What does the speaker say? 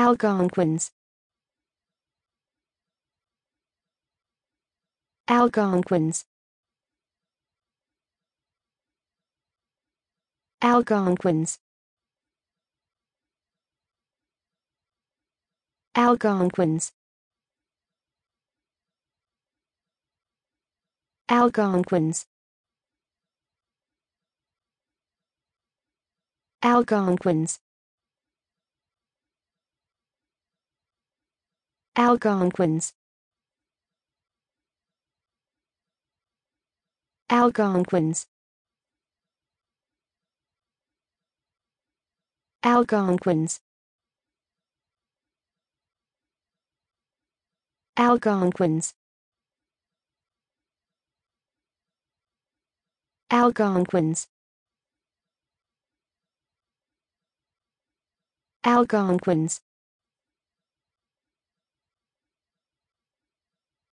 Algonquins Algonquins Algonquins Algonquins Algonquins Algonquins Algonquins Algonquins Algonquins Algonquins Algonquins Algonquins